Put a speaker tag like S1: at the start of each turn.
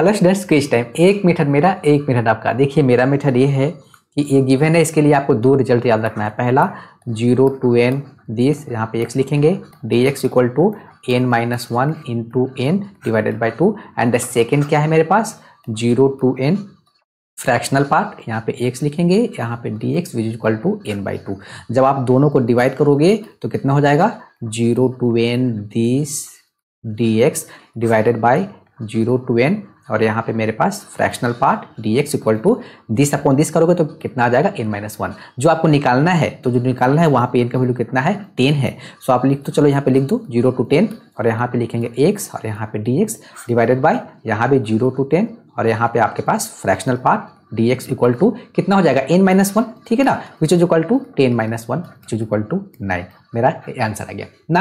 S1: हलश date sketch time एक method मेरा एक मेथड आपका देखिए मेरा मेथड ये है कि ये गिवन है इसके लिए आपको दो रिजल्ट याद रखना है पहला जीरो टू एन दिस यहाँ पे एक्स लिखेंगे d x equal to n minus one into n divided by two and the second क्या है मेरे पास zero to n fractional part यहाँ पे एक्स लिखेंगे यहाँ पे d x which equal to n by two जब आप दोनों को डिवाइड करोगे तो कितना हो जाएगा zero to n this d x divided by zero to n और यहाँ पे मेरे पास fractional part d x equal to this upon this करोगे तो कितना आ जाएगा एन माइनस वन जो आपको निकालना है तो जो निकालना है वहाँ पे एन का वैल्यू कितना है टेन है सो आप लिख तो चलो यहाँ पे लिख दो जीरो टू टेन और यहाँ पे लिखेंगे एक्स और यहाँ पे डी एक्स डिवाइडेड बाई यहाँ पे जीरो टू टेन और यहाँ पे आपके पास fractional part d x equal to कितना हो जाएगा एन माइनस वन ठीक है ना which is equal to ten minus one which is equal to nine मेरा आंसर आ गया